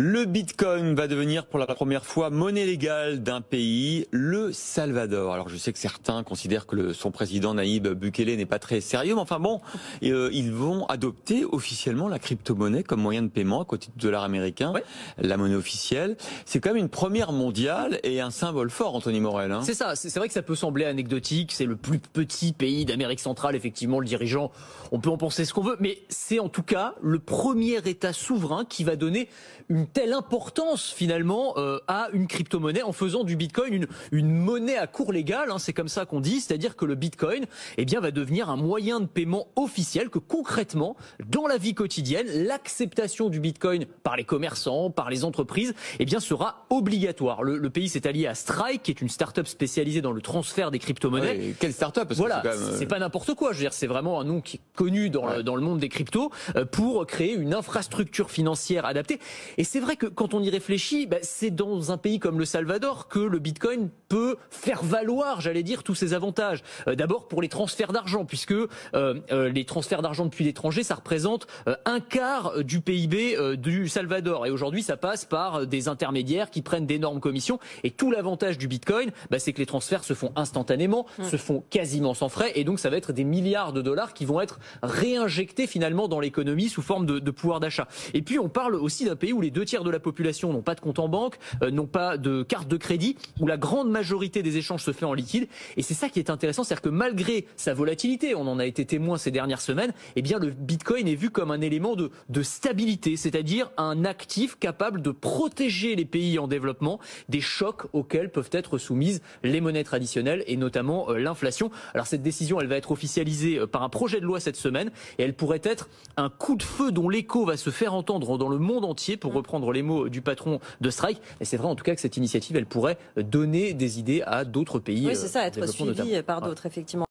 Le bitcoin va devenir pour la première fois monnaie légale d'un pays, le Salvador. Alors je sais que certains considèrent que son président Naïb Bukele n'est pas très sérieux, mais enfin bon, euh, ils vont adopter officiellement la crypto-monnaie comme moyen de paiement à côté du dollar américain, la monnaie officielle. C'est quand même une première mondiale et un symbole fort, Anthony Morel. Hein. C'est ça, c'est vrai que ça peut sembler anecdotique, c'est le plus petit pays d'Amérique centrale, effectivement, le dirigeant, on peut en penser ce qu'on veut, mais c'est en tout cas le premier État souverain qui va donner une telle importance finalement euh, à une crypto-monnaie en faisant du Bitcoin une, une monnaie à cours légal, hein, c'est comme ça qu'on dit, c'est-à-dire que le Bitcoin eh bien, va devenir un moyen de paiement officiel que concrètement, dans la vie quotidienne, l'acceptation du Bitcoin par les commerçants, par les entreprises, eh bien, sera obligatoire. Le, pays s'est allié à Strike, qui est une start-up spécialisée dans le transfert des crypto-monnaies. quelle start-up Voilà, euh, c'est pas n'importe quoi. Je veux dire, c'est vraiment un nom qui est connu dans, le, dans le monde des cryptos euh, pour créer une infrastructure financière adaptée. Et c'est vrai que quand on y réfléchit, bah, c'est dans un pays comme le Salvador que le Bitcoin peut faire valoir, j'allais dire, tous ses avantages. Euh, d'abord pour les transferts d'argent, puisque euh, euh, les transferts d'argent depuis l'étranger, ça représente un quart du PIB du Salvador. Et aujourd'hui, ça passe par des intermédiaires qui prennent d'énormes commissions. Et tout l'avantage du Bitcoin, bah, c'est que les transferts se font instantanément, mmh. se font quasiment sans frais. Et donc, ça va être des milliards de dollars qui vont être réinjectés finalement dans l'économie sous forme de, de pouvoir d'achat. Et puis, on parle aussi d'un pays où les deux tiers de la population n'ont pas de compte en banque, euh, n'ont pas de carte de crédit, où la grande majorité des échanges se fait en liquide. Et c'est ça qui est intéressant, c'est-à-dire que malgré sa volatilité, on en a été témoin ces dernières semaines, et eh bien le Bitcoin est vu comme un élément de, stabilité, c'est-à-dire un actif capable de protéger les pays en développement des chocs auxquels peuvent être soumises les monnaies traditionnelles et notamment euh, l'inflation. Alors cette décision, elle va être officialisée euh, par un projet de loi cette semaine et elle pourrait être un coup de feu dont l'écho va se faire entendre dans le monde entier pour hum. reprendre les mots du patron de Strike. Et c'est vrai en tout cas que cette initiative, elle pourrait donner des idées à d'autres pays. Oui, euh, c'est ça, être suivi par d'autres, effectivement.